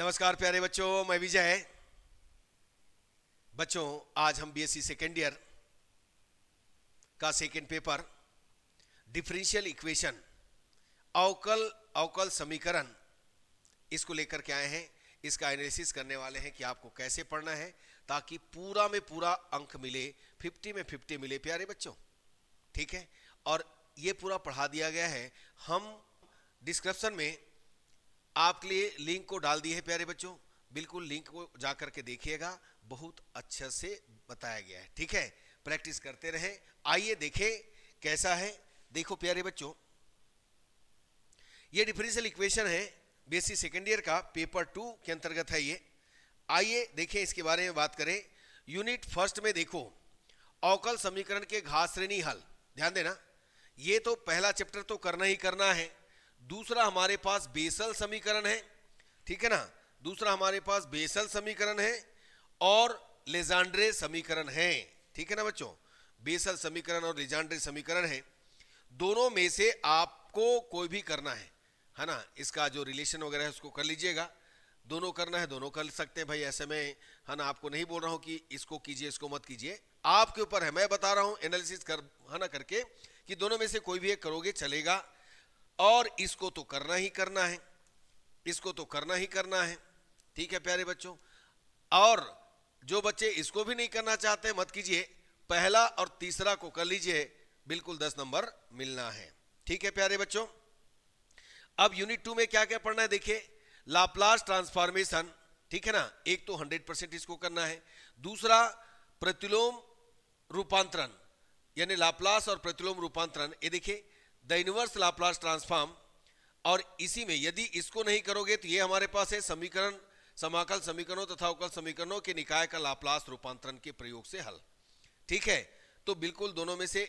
नमस्कार प्यारे बच्चों मैं विजय बच्चों आज हम बीएससी सेकेंड ईयर का सेकेंड पेपर डिफरेंशियल इक्वेशन अवकल अवकल समीकरण इसको लेकर के आए हैं इसका एनालिसिस करने वाले हैं कि आपको कैसे पढ़ना है ताकि पूरा में पूरा अंक मिले 50 में 50 मिले प्यारे बच्चों ठीक है और ये पूरा पढ़ा दिया गया है हम डिस्क्रिप्शन में आपके लिए लिंक को डाल दी है प्यारे बच्चों बिल्कुल लिंक को जा करके देखिएगा बहुत अच्छे से बताया गया है ठीक है प्रैक्टिस करते रहे आइए देखें कैसा है देखो प्यारे बच्चों ये डिफरेंशियल इक्वेशन है बीएससी सेकेंड ईयर का पेपर टू के अंतर्गत है ये आइए देखें इसके बारे में बात करें यूनिट फर्स्ट में देखो अवकल समीकरण के घास श्रेणी हल ध्यान देना ये तो पहला चैप्टर तो करना ही करना है दूसरा हमारे पास बेसल समीकरण है ठीक है ना दूसरा हमारे पास बेसल समीकरण है और लेजांड्रे समीकरण है ठीक है ना बच्चों बेसल समीकरण और लेजांड्रे समीकरण है दोनों में से आपको कोई भी करना है है ना इसका जो रिलेशन वगैरह है उसको कर लीजिएगा दोनों करना है दोनों कर सकते हैं भाई ऐसे में है ना आपको नहीं बोल रहा हूं कि इसको कीजिए इसको मत कीजिए आपके ऊपर है मैं बता रहा हूं एनालिसिस कर है ना करके कि दोनों में से कोई भी एक करोगे चलेगा और इसको तो करना ही करना है इसको तो करना ही करना है ठीक है प्यारे बच्चों और जो बच्चे इसको भी नहीं करना चाहते मत कीजिए पहला और तीसरा को कर लीजिए बिल्कुल दस नंबर मिलना है ठीक है प्यारे बच्चों अब यूनिट टू में क्या क्या पढ़ना है देखिए लाप्लास ट्रांसफॉर्मेशन ठीक है ना एक तो हंड्रेड परसेंट इसको करना है दूसरा प्रतिलोम रूपांतरण यानी लाप्लास और प्रतिलोम रूपांतरण ये देखिए द इनवर्स लाप्लास ट्रांसफॉर्म और इसी में यदि इसको नहीं करोगे तो ये हमारे पास है समीकरण समाकल समीकरणों तथा अवकल समीकरणों के निकाय का लाप्लास रूपांतरण के प्रयोग से हल ठीक है तो बिल्कुल दोनों में से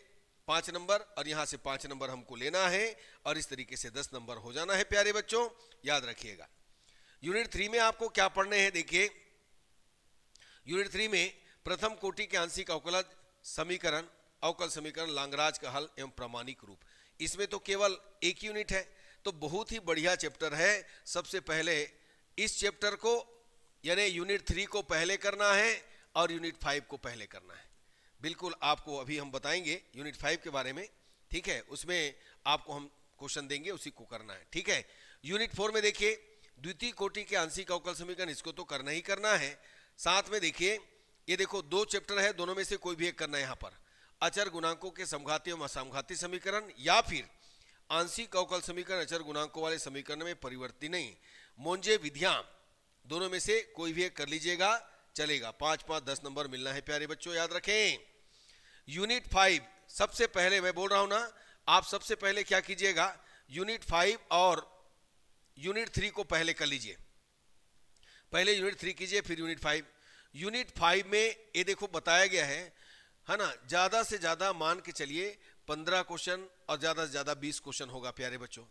पांच नंबर और यहां से पांच नंबर हमको लेना है और इस तरीके से दस नंबर हो जाना है प्यारे बच्चों याद रखिएगा यूनिट थ्री में आपको क्या पढ़ने हैं देखिए यूनिट थ्री में प्रथम कोटि के आंशिक अवकलज समीकरण अवकल समीकरण लांगराज का हल एवं प्रामाणिक रूप इसमें तो केवल एक यूनिट है तो बहुत ही बढ़िया चैप्टर है सबसे पहले इस चैप्टर को यानी यूनिट थ्री को पहले करना है और यूनिट फाइव को पहले करना है बिल्कुल आपको अभी हम बताएंगे यूनिट फाइव के बारे में ठीक है उसमें आपको हम क्वेश्चन देंगे उसी को करना है ठीक है यूनिट फोर में देखिए द्वितीय कोटि के आंशिक अवकल समीकरण इसको तो करना ही करना है साथ में देखिए ये देखो दो चैप्टर है दोनों में से कोई भी एक करना है यहाँ पर अचर गुणांकों के समघाती एवं असमघाती समीकरण या फिर आंशिक अवकल समीकरण अचर गुणांकों वाले समीकरण में परिवर्तित नहीं मोन्जे विधिया दोनों में से कोई भी एक कर लीजिएगा चलेगा पांच पांच दस नंबर मिलना है प्यारे बच्चों याद रखें यूनिट फाइव सबसे पहले मैं बोल रहा हूं ना आप सबसे पहले क्या कीजिएगा यूनिट फाइव और यूनिट थ्री को पहले कर लीजिए पहले यूनिट थ्री कीजिए फिर यूनिट फाइव यूनिट फाइव में ये देखो बताया गया है है ना ज़्यादा से ज़्यादा मान के चलिए पंद्रह क्वेश्चन और ज़्यादा से ज़्यादा बीस क्वेश्चन होगा प्यारे बच्चों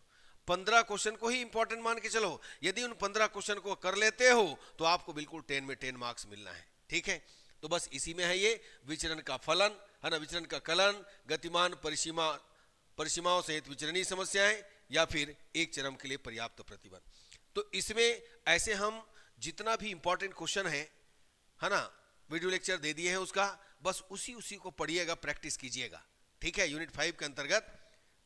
पंद्रह क्वेश्चन को ही इंपॉर्टेंट मान के चलो यदि उन पंद्रह क्वेश्चन को कर लेते हो तो आपको बिल्कुल टेन में टेन मार्क्स मिलना है ठीक है तो बस इसी में है ये विचरण का फलन है ना विचरण का कलन गतिमान परिसीमा परिसीमाओं सहित विचरणीय समस्याएं या फिर एक चरम के लिए पर्याप्त प्रतिबंध तो इसमें ऐसे हम जितना भी इंपॉर्टेंट क्वेश्चन है है ना वीडियो लेक्चर दे दिए हैं उसका बस उसी उसी को पढ़िएगा प्रैक्टिस कीजिएगा ठीक है यूनिट फाइव के अंतर्गत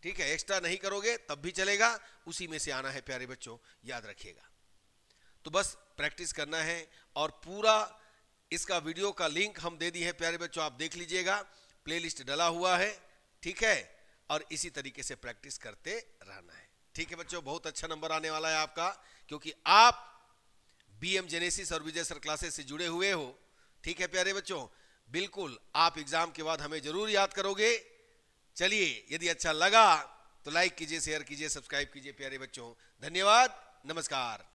ठीक है एक्स्ट्रा नहीं करोगे तब भी चलेगा उसी में से आना है प्यारे बच्चों याद रखिएगा तो बस प्रैक्टिस करना है और पूरा इसका वीडियो का लिंक हम दे दी है प्यारे बच्चों आप देख लीजिएगा प्लेलिस्ट डला हुआ है ठीक है और इसी तरीके से प्रैक्टिस करते रहना है ठीक है बच्चों बहुत अच्छा नंबर आने वाला है आपका क्योंकि आप बीएम जेनेसिस और विजय सर क्लासेस से जुड़े हुए हो ठीक है प्यारे बच्चों बिल्कुल आप एग्जाम के बाद हमें जरूर याद करोगे चलिए यदि अच्छा लगा तो लाइक कीजिए शेयर कीजिए सब्सक्राइब कीजिए प्यारे बच्चों धन्यवाद नमस्कार